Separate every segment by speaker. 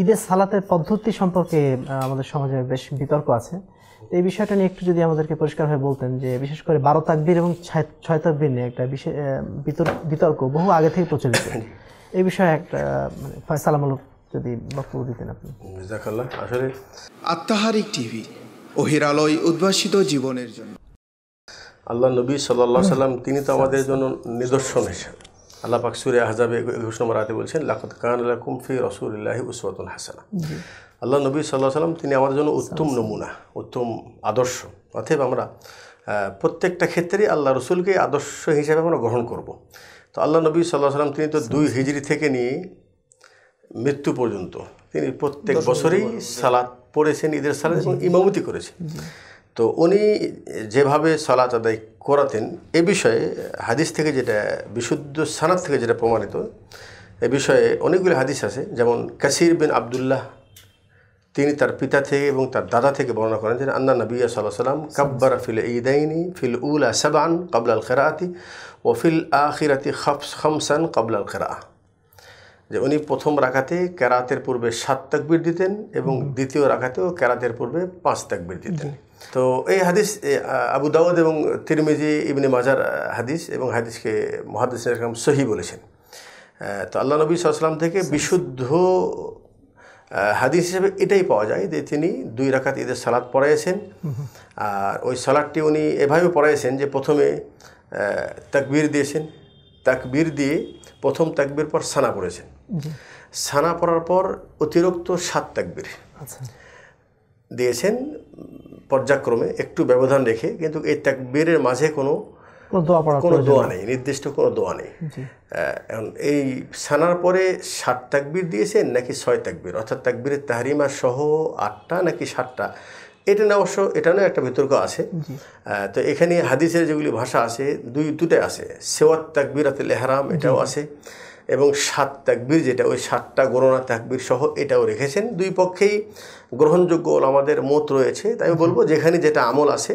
Speaker 1: ঈদের সালাতের পদ্ধতি সম্পর্কে আমাদের সমাজে বেশ বিতর্ক আছে এই বিষয়টা নিয়ে একটু যদি আমাদেরকে পরিষ্কারভাবে বলতেন যে বিশেষ করে বারো তাকবির এবং ছয় তাকবির নিয়ে একটা বিশেষ বিতর্ক বহু আগে থেকে প্রচলিত এই বিষয়ে একটা মানে ফয়সালামূলক যদি বক্তব্য দিতেন আপনি
Speaker 2: আসলে আত্মাহারিক টিভি ও উদ্ভাসিত জীবনের জন্য আল্লাহ নবী সাল্লাহ সাল্লাম তিনি তো আমাদের জন্য নিদর্শন হিসেবে আল্লাহ পাক সুরে আহজাবে ঘোষণা মারাতে বলছেন লাকত কান লাকুম ফি রসুল্লাহি উসওয়াতুল হাসানা আল্লাহ নবী সাল্লাহ সাল্লাম তিনি আমার জন্য উত্তম নমুনা উত্তম আদর্শ অতএব আমরা প্রত্যেকটা ক্ষেত্রেই আল্লাহ রসুলকে আদর্শ হিসাবে আমরা গ্রহণ করব তো আল্লাহ নবী সাল্লাহ সাল্লাম তিনি তো দুই হিজড়ি থেকে নিয়ে মৃত্যু পর্যন্ত তিনি প্রত্যেক বছরেই সালাত পড়েছেন ঈদের সালাদ এবং ইমামতি করেছেন তো উনি যেভাবে সালাত আদায় করাতেন এ বিষয়ে হাদিস থেকে যেটা বিশুদ্ধ সানাদ থেকে যেটা প্রমাণিত এ বিষয়ে অনেকগুলি হাদিস আছে যেমন কাসির বিন আবদুল্লাহ তিনি তার পিতা থেকে এবং তার দাদা থেকে বর্ণনা করেন যেন আন্না নবী সাল্লাহ সাল্লাম কাব্বার ফিল ইদাইনি ফিল উল আসাবান কবলাল খেরাতি ও ফিল আখিরাতি খফ খমসান কবলাল খেরা যে উনি প্রথম রাখাতে ক্যারাতের পূর্বে সাত তাকবির দিতেন এবং দ্বিতীয় রাখাতেও ক্যারাতের পূর্বে পাঁচ তাকবির দিতেন তো এই হাদিস আবু দাউদ এবং তিরমিজি ইবনে মাজার হাদিস এবং হাদিসকে মহাদিস সহি বলেছেন তো আল্লাহ নবী সাল্লাম থেকে বিশুদ্ধ হাদিস হিসেবে এটাই পাওয়া যায় যে তিনি দুই রাখাত ঈদের সালাদ পড়াইয়েছেন আর ওই সালাদটি উনি এভাবে পড়াইয়েছেন যে প্রথমে তাকবির দিয়েছেন তাকবির দিয়ে প্রথম তাকবির পর সানা পড়েছেন সানা পড়ার পর অতিরিক্ত সাত তাকবির আচ্ছা। দিয়েছেন পর্যায়ক্রমে একটু ব্যবধান রেখে কিন্তু এই তাকবীরের মাঝে কোনো কোনো দোয়া নেই নির্দিষ্ট কোনো দোয়া নেই এখন এই সানার পরে ষাট তাকবির দিয়েছেন নাকি ছয় তাকবির অর্থাৎ তাকবিরের তাহারিমা সহ আটটা নাকি সাতটা এটা না অবশ্য এটা না একটা বিতর্ক আছে তো এখানে হাদিসের যেগুলি ভাষা আছে দুই দুটাই আছে সেওয়াত আতে লেহারাম এটাও আছে এবং সাত তাকবির যেটা ওই সাতটা গণনা তাকবির সহ এটাও রেখেছেন দুই পক্ষেই গ্রহণযোগ্য আমাদের মত রয়েছে তাই আমি বলবো যেখানে যেটা আমল আছে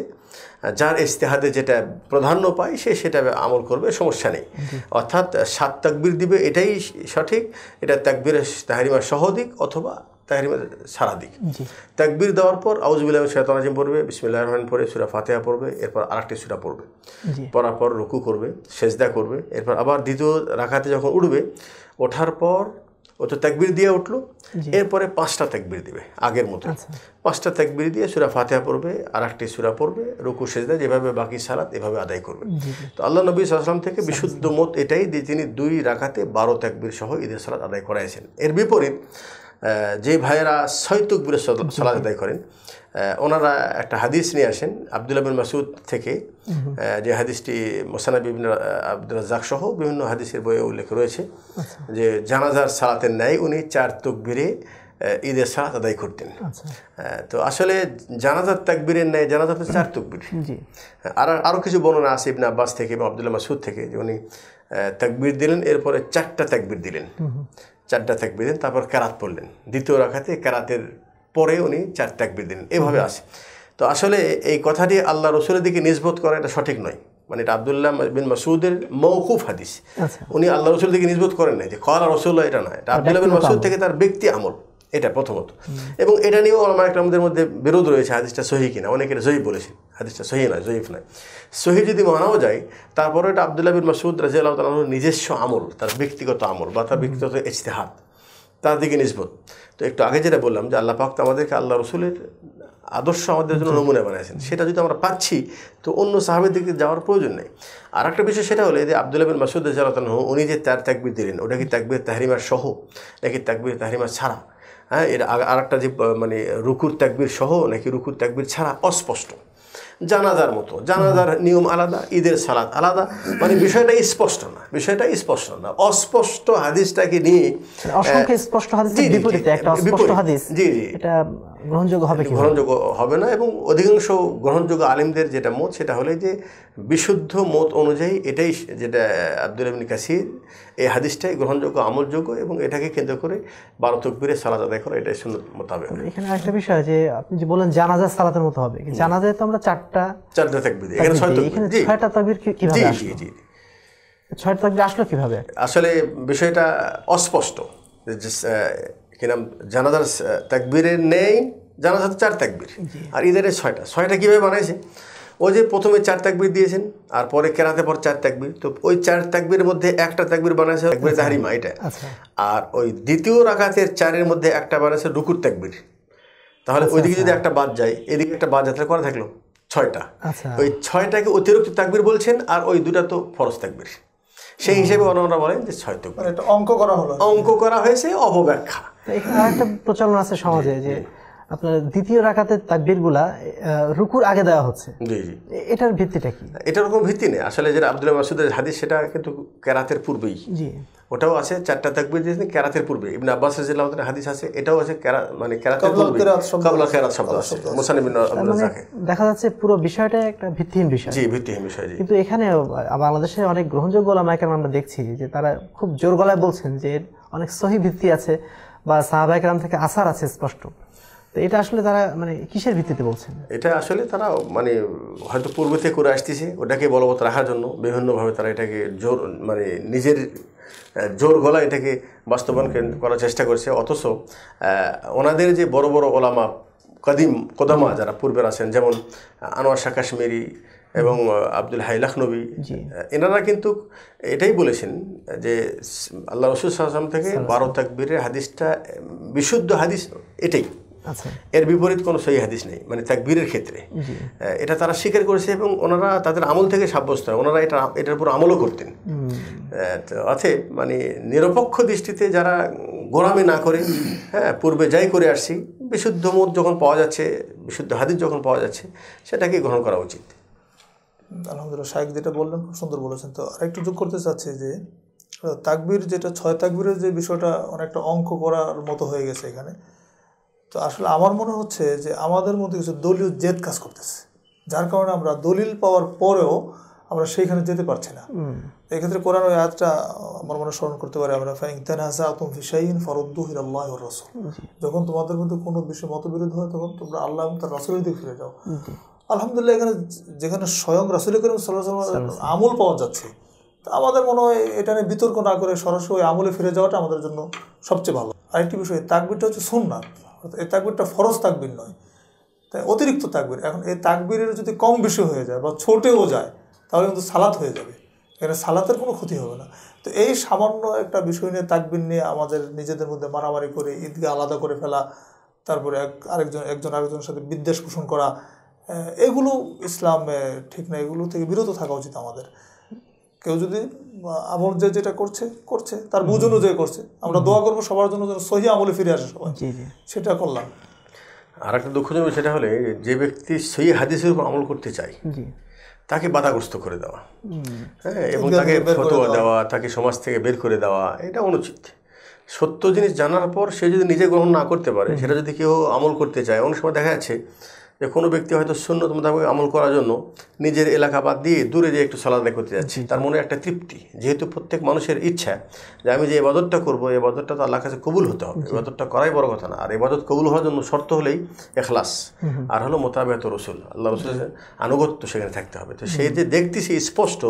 Speaker 2: যার ইস্তেহাতে যেটা প্রাধান্য পায় সে সেটা আমল করবে সমস্যা নেই অর্থাৎ সাত তাকবির দিবে এটাই সঠিক এটা তাকবির তাহারিমা সহদিক অথবা তাহরিমের সারা দিক তাকবির দেওয়ার পর আউজবিল্লাহ শেতান পড়বে বিসমিল্লাহ রহমান পড়ে সুরা ফাতেহা পড়বে এরপর আরেকটি সুরা পড়বে পড়ার পর রুকু করবে সেজদা করবে এরপর আবার দ্বিতীয় রাখাতে যখন উঠবে ওঠার পর ও তো ত্যাগবির দিয়ে উঠলো এরপরে পাঁচটা ত্যাগবির দিবে আগের মতো আচ্ছা। পাঁচটা ত্যাগবির দিয়ে সুরা ফাতেহা পড়বে আর একটি সুরা পড়বে রুকু সেজদা যেভাবে বাকি সালাত এভাবে আদায় করবে তো আল্লাহ নবী সাল্লাম থেকে বিশুদ্ধ মত এটাই যে তিনি দুই রাখাতে বারো ত্যাগবির সহ ঈদের সালাত আদায় করাইছেন এর বিপরীত যে ভাইয়েরা সৈতুক বলে সলাদ আদায় করেন ওনারা একটা হাদিস নিয়ে আসেন আবদুল্লাহ বিন মাসুদ থেকে যে হাদিসটি মোসানা বিভিন্ন আব্দুল জাক সহ বিভিন্ন হাদিসের বইয়ে উল্লেখ রয়েছে আচ্ছা। যে জানাজার সালাতের ন্যায় উনি চার তুকবিরে ঈদের সালাত আদায় করতেন আচ্ছা। তো আসলে জানাজার তাকবীরের ন্যায় জানাজার তো চার তুকবির আর আরও কিছু বর্ণনা আছে ইবনা আব্বাস থেকে বা আবদুল্লাহ মাসুদ থেকে যে উনি তাকবির দিলেন এরপরে চারটা তাকবির দিলেন চারটা তাকবির দিন তারপর কেরাত পড়লেন দ্বিতীয় রাখাতে কেরাতের পরে উনি চার তাকবির দিলেন এভাবে আসে তো আসলে এই কথাটি আল্লাহ রসুলের দিকে নিজবোধ করা এটা সঠিক নয় মানে এটা আবদুল্লাহ বিন মাসুদের মৌকুফ হাদিস আচ্ছা। উনি আল্লাহ রসুল দিকে নিজবোধ করেন নাই যে কলা রসুল্লাহ এটা নয় এটা আবদুল্লাহ বিন মাসুদ থেকে তার ব্যক্তি আমল এটা প্রথমত এবং এটা নিয়েও আমার একটা আমাদের মধ্যে বিরোধ রয়েছে হাদিসটা সহি কিনা অনেকে জয়ী বলেছে হাদিসটা সহি নয় জয়ীফ নয় সহি যদি মানাও যায় তারপরে এটা আবদুল্লাহ বিন মাসুদ রাজি আল্লাহ নিজস্ব আমল তার ব্যক্তিগত আমল বা তার ব্যক্তিগত ইজতেহাত তার দিকে নিজবত তো একটু আগে যেটা বললাম যে আল্লাহ পাক আমাদেরকে আল্লাহ রসুলের আদর্শ আমাদের জন্য নমুনে বানিয়েছেন সেটা যদি আমরা পাচ্ছি তো অন্য সাহাবের দিকে যাওয়ার প্রয়োজন নেই আর একটা বিষয় সেটা হলো যে আবদুল্লাহ বিন মাসুদ রাজি আল্লাহ উনি যে তার ত্যাগবির দিলেন ওটা কি ত্যাগবির তাহরিমার সহ নাকি ত্যাগবির তাহরিমার ছাড়া হ্যাঁ এর আর একটা যে মানে রুকুর ত্যাকবির সহ নাকি রুকুর ত্যাগবির ছাড়া অস্পষ্ট জানাজার মতো জানাজার নিয়ম আলাদা ঈদের সালাদ আলাদা মানে বিষয়টা স্পষ্ট না বিষয়টা স্পষ্ট না অস্পষ্ট হাদিসটাকে নিয়ে অসংখ্য
Speaker 1: স্পষ্ট হাদিস হাদিস জি জি এটা গ্রহণযোগ্য হবে কি গ্রহণযোগ্য
Speaker 2: হবে না এবং অধিকাংশ গ্রহণযোগ্য আলিমদের যেটা মত সেটা হলে যে বিশুদ্ধ মত অনুযায়ী এটাই যেটা আব্দুল আবিন কাসির এই হাদিসটাই গ্রহণযোগ্য আমলযোগ্য এবং এটাকে কেন্দ্র করে বারো তকবিরে সালাদ আদায় করা এটাই সুন্দর হবে আচ্ছা, এখানে
Speaker 1: আরেকটা বিষয় যে আপনি যে বলেন জানাজা সালাতের মতো হবে জানাজায় তো আমরা চারটা
Speaker 2: চারটা তকবির এখানে ছয়টা
Speaker 1: তকবির কিভাবে জি জি ছয়টা তকবির আসলো কিভাবে
Speaker 2: আসলে বিষয়টা অস্পষ্ট কিরম জানাজার ত্যাগবীরে নেই জানাজার চার তাকবির আর ঈদের ছয়টা ছয়টা কীভাবে বানাইছে ওই যে প্রথমে চার ত্যাগবীর দিয়েছেন আর পরে কেরাতে পর চার ত্যাগবীর তো ওই চার ত্যাগবীর মধ্যে একটা ত্যাগবীর বানাইছে একবার আচ্ছা। তাহারিমা এটা আচ্ছা। আর ওই দ্বিতীয় রাখাতের চারের মধ্যে একটা বানাইছে রুকুর ত্যাগবীর
Speaker 1: তাহলে আচ্ছা, ওইদিকে যদি
Speaker 2: একটা বাদ যায় এদিকে একটা বাদ যাত্রা করা থাকলো ছয়টা ওই ছয়টাকে অতিরিক্ত ত্যাগবীর বলছেন আর ওই দুটা তো ফরস ত্যাগবীর সেই হিসেবে অন্যরা বলেন যে ছয় তাকবির মানে অঙ্ক করা হলো অঙ্ক করা হয়েছে অপব্যাখ্যা
Speaker 1: একটা প্রচলন আছে সমাজে যে আপনার দ্বিতীয় রাখাতে তাকবির গুলা রুকুর আগে দেওয়া হচ্ছে এটার ভিত্তিটা
Speaker 2: কি এটার ভিত্তি নেই আসলে যেটা আবদুল্লাহ মাসুদের হাদিস সেটা কিন্তু কেরাতের পূর্বেই জি ওটাও আছে চারটা তাকবির দিয়েছেন কেরাতের পূর্বে আব্বাস হাদিস আছে এটাও আছে কেরা মানে কেরাতের পূর্বে কাবলা কেরাত শব্দ আছে মুসান ইবনে মানে
Speaker 1: দেখা যাচ্ছে পুরো বিষয়টা একটা ভিত্তিহীন বিষয় জি
Speaker 2: ভিত্তিহীন বিষয় জি কিন্তু
Speaker 1: এখানে বাংলাদেশে অনেক গ্রহণযোগ্য ওলামায়ে আমরা দেখছি যে তারা খুব জোর গলায় বলছেন যে অনেক সহি ভিত্তি আছে বা সাহাবাহাম থেকে আসার আছে স্পষ্ট তো এটা আসলে তারা মানে কিসের ভিত্তিতে বলছেন
Speaker 2: এটা আসলে তারা মানে হয়তো পূর্বে থেকে করে আসতেছে ওটাকে বলবৎ রাখার জন্য বিভিন্নভাবে তারা এটাকে জোর মানে নিজের জোর গলা এটাকে বাস্তবায়ন করার চেষ্টা করছে অথচ ওনাদের যে বড় বড় ওলামা কদিম কদমা যারা পূর্বের আছেন যেমন আনোয়ার শাহ কাশ্মীরি এবং আব্দুল হাই নবী এনারা কিন্তু এটাই বলেছেন যে আল্লাহ রসুল আসলাম থেকে বারো তাকবীরের হাদিসটা বিশুদ্ধ হাদিস এটাই আচ্ছা। এর বিপরীত কোনো সেই হাদিস নেই মানে তাকবীরের ক্ষেত্রে এটা তারা স্বীকার করেছে এবং ওনারা তাদের আমল থেকে সাব্যস্ত হয় ওনারা এটা এটার উপর আমলও করতেন আছে মানে নিরপেক্ষ দৃষ্টিতে যারা গোড়ামি না করে হ্যাঁ পূর্বে যাই করে আসছি বিশুদ্ধ মত যখন পাওয়া যাচ্ছে বিশুদ্ধ হাদিস যখন পাওয়া যাচ্ছে সেটাকে গ্রহণ করা উচিত
Speaker 3: আলহামদুলিল্লাহ শাহেক যেটা বললেন খুব সুন্দর বলেছেন তো আরেকটু যোগ করতে চাচ্ছি যে তাকবির যেটা ছয় তাকবিরের যে বিষয়টা অনেকটা অঙ্ক করার মতো হয়ে গেছে এখানে তো আসলে আমার মনে হচ্ছে যে আমাদের মধ্যে কিছু দলীয় জেদ কাজ করতেছে যার কারণে আমরা দলিল পাওয়ার পরেও আমরা সেইখানে যেতে পারছি না এক্ষেত্রে কোরআন ওই আয়াতটা আমার মনে স্মরণ করতে পারি আমরা ফাইং তানহাসা আতম ফিসাইন ফরদ্দুহির আল্লাহ রসুল যখন তোমাদের মধ্যে কোনো বিষয়ে মতবিরোধ হয় তখন তোমরা আল্লাহ তার রসুলের দিকে ফিরে যাও আলহামদুলিল্লাহ এখানে যেখানে স্বয়ং রাসুল করিম সাল্লাহ আমল পাওয়া যাচ্ছে তা আমাদের মনে হয় এটা নিয়ে বিতর্ক না করে সরাসরি আমলে ফিরে যাওয়াটা আমাদের জন্য সবচেয়ে ভালো আরেকটি বিষয় তাকবিরটা হচ্ছে সোননাথ এই তাকবিরটা ফরজ তাকবির নয় তাই অতিরিক্ত তাকবির এখন এই তাকবিরের যদি কম বেশি হয়ে যায় বা ছোটেও যায় তাহলে কিন্তু সালাত হয়ে যাবে এখানে সালাতের কোনো ক্ষতি হবে না তো এই সামান্য একটা বিষয় নিয়ে তাকবির নিয়ে আমাদের নিজেদের মধ্যে মারামারি করে ঈদকে আলাদা করে ফেলা তারপরে এক আরেকজন একজন আরেকজনের সাথে বিদ্বেষ পোষণ করা এগুলো ইসলাম ঠিক না এগুলো থেকে বিরত থাকা উচিত আমাদের কেউ যদি আমল যে যেটা করছে করছে তার বুঝ অনুযায়ী করছে আমরা দোয়া করবো সবার জন্য যেন সহি আমলে ফিরে আসে সবাই সেটা করলাম
Speaker 2: আর একটা দুঃখজনক সেটা হলে যে ব্যক্তি সেই হাদিসের উপর আমল করতে চায় তাকে বাধাগ্রস্ত করে দেওয়া
Speaker 3: হ্যাঁ এবং তাকে ফতোয়া দেওয়া
Speaker 2: তাকে সমাজ থেকে বের করে দেওয়া এটা অনুচিত সত্য জিনিস জানার পর সে যদি নিজে গ্রহণ না করতে পারে সেটা যদি কেউ আমল করতে চায় অনেক সময় দেখা যাচ্ছে যে কোনো ব্যক্তি হয়তো শূন্যত মোতাবেক আমল করার জন্য নিজের এলাকা বাদ দিয়ে দূরে যে একটু সালাদ করতে যাচ্ছি তার মনে একটা তৃপ্তি যেহেতু প্রত্যেক মানুষের ইচ্ছা যে আমি যে এবাদতটা করবো বাদতটা তো আল্লাহ কাছে কবুল হতে হবে এবাদতটা করাই বড় কথা না আর এবাদত কবুল হওয়ার জন্য শর্ত হলেই এখলাস আর হলো মোতাবেত রসুল আল্লাহ রসুল আনুগত্য সেখানে থাকতে হবে তো সেই যে দেখতেছি স্পষ্ট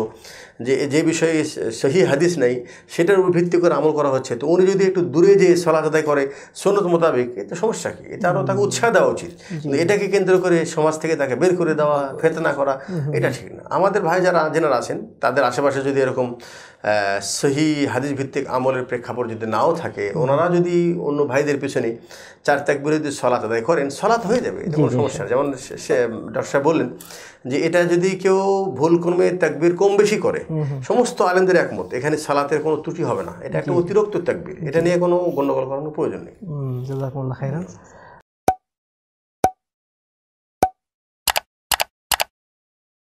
Speaker 2: যে যে বিষয়ে সহি হাদিস নেই সেটার উপর ভিত্তি করে আমল করা হচ্ছে তো উনি যদি একটু দূরে যে সলাচ করে সন্নত মোতাবেক এতে সমস্যা কি এটা আরও তাকে উৎসাহ দেওয়া উচিত এটাকে কেন্দ্র করে সমাজ থেকে তাকে বের করে দেওয়া ফেতনা করা এটা ঠিক না আমাদের ভাই যারা যেনারা আছেন তাদের আশেপাশে যদি এরকম সহি হাদিস ভিত্তিক আমলের প্রেক্ষাপট যদি নাও থাকে ওনারা যদি অন্য ভাইদের পিছনে চার ত্যাগ বিরোধী সলাৎ আদায় করেন সলাৎ হয়ে যাবে এটা কোনো সমস্যা যেমন সে ডক্টর সাহেব বললেন যে এটা যদি কেউ ভুল কর্মে তাকবির কম বেশি করে সমস্ত আলেমদের একমত এখানে সালাতের কোনো ত্রুটি হবে না এটা একটা অতিরিক্ত তাকবির এটা নিয়ে কোনো গণ্ডগোল করানোর প্রয়োজন
Speaker 3: নেই